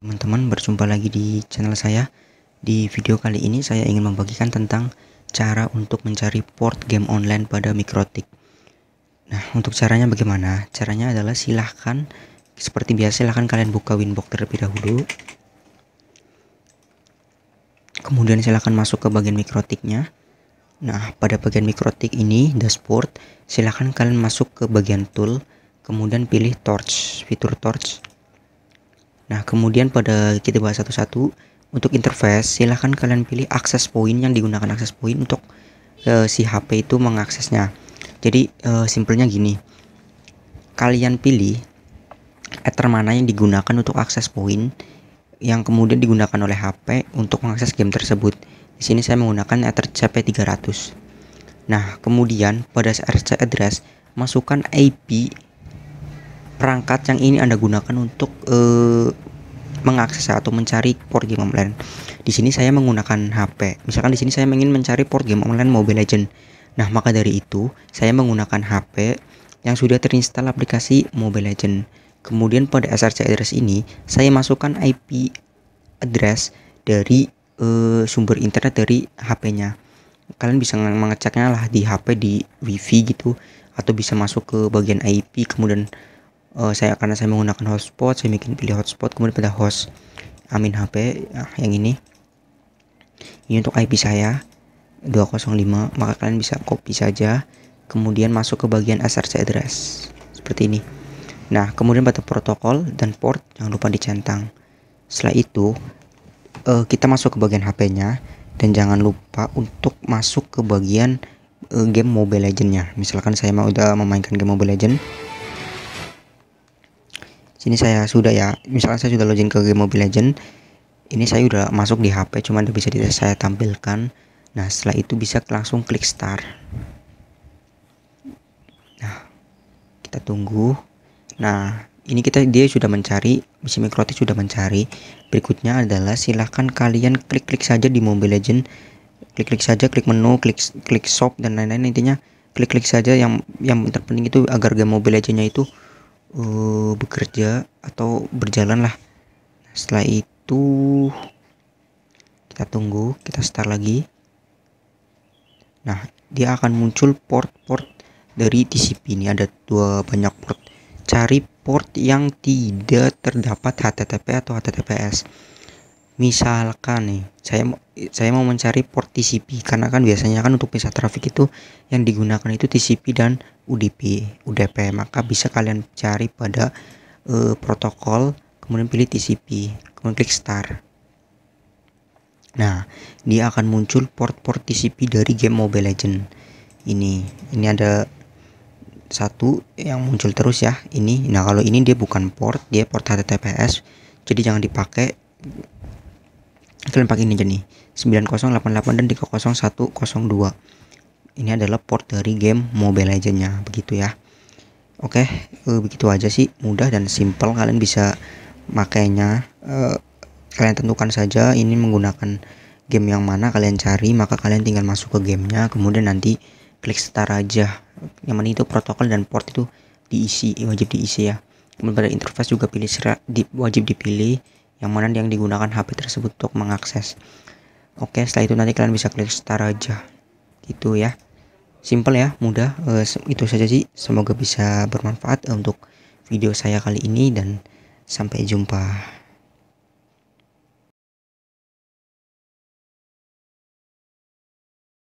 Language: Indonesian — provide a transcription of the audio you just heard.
Teman-teman berjumpa lagi di channel saya Di video kali ini saya ingin membagikan tentang cara untuk mencari port game online pada Mikrotik Nah untuk caranya bagaimana? Caranya adalah silahkan seperti biasa silahkan kalian buka winbox terlebih dahulu Kemudian silahkan masuk ke bagian mikrotiknya Nah pada bagian mikrotik ini dashboard silahkan kalian masuk ke bagian tool Kemudian pilih torch, fitur torch Nah, kemudian pada kita bahas satu-satu, untuk interface silahkan kalian pilih akses point yang digunakan akses point untuk e, si HP itu mengaksesnya. Jadi e, simpelnya gini, kalian pilih ether mana yang digunakan untuk akses point yang kemudian digunakan oleh HP untuk mengakses game tersebut. Di sini saya menggunakan ether CP300. Nah, kemudian pada RC address masukkan IP perangkat yang ini Anda gunakan untuk uh, mengakses atau mencari port game online. Di sini saya menggunakan HP. Misalkan di sini saya ingin mencari port game online Mobile Legend. Nah, maka dari itu saya menggunakan HP yang sudah terinstal aplikasi Mobile Legend. Kemudian pada SRC address ini saya masukkan IP address dari uh, sumber internet dari HP-nya. Kalian bisa mengeceknya lah di HP di WiFi gitu atau bisa masuk ke bagian IP kemudian uh, saya karena saya menggunakan hotspot saya bikin pilih hotspot kemudian pada host amin HP ya, yang ini ini untuk IP saya 205 maka kalian bisa copy saja kemudian masuk ke bagian SRC address seperti ini nah kemudian pada protokol dan port jangan lupa dicentang setelah itu uh, kita masuk ke bagian HP-nya dan jangan lupa untuk masuk ke bagian uh, game Mobile Legend-nya misalkan saya mau udah memainkan game Mobile Legend sini saya sudah ya misalnya saya sudah login ke game Mobile Legend ini saya sudah masuk di HP cuman bisa saya tampilkan nah setelah itu bisa langsung klik start nah kita tunggu nah ini kita dia sudah mencari misi Mikrotik sudah mencari berikutnya adalah silahkan kalian klik-klik saja di Mobile Legend klik-klik saja klik menu klik klik shop dan lain-lain intinya klik-klik saja yang yang terpenting itu agar game Mobile Legendnya itu uh, bekerja atau berjalan lah setelah itu kita tunggu kita start lagi nah dia akan muncul port-port dari TCP ini ada dua banyak port cari port yang tidak terdapat HTTP atau HTTPS misalkan nih saya saya mau mencari port TCP karena kan biasanya kan untuk pisah traffic itu yang digunakan itu TCP dan UDP UDP maka bisa kalian cari pada uh, protokol kemudian pilih TCP kemudian klik start nah dia akan muncul port-port TCP dari game Mobile Legend ini ini ada satu yang muncul terus ya ini nah kalau ini dia bukan port dia port HTTPS jadi jangan dipakai kalian pakai ini aja nih 9088 dan 30102 ini adalah port dari game Mobile Legends begitu ya oke e, begitu aja sih mudah dan simple kalian bisa makainya e, kalian tentukan saja ini menggunakan game yang mana kalian cari maka kalian tinggal masuk ke gamenya kemudian nanti klik start aja yang mana itu protokol dan port itu diisi wajib diisi ya kemudian pada interface juga pilih serat wajib dipilih yang mana yang digunakan HP tersebut untuk mengakses. Oke, setelah itu nanti kalian bisa klik start aja. Gitu ya. Simple ya, mudah. E, itu saja sih. Semoga bisa bermanfaat untuk video saya kali ini dan sampai jumpa.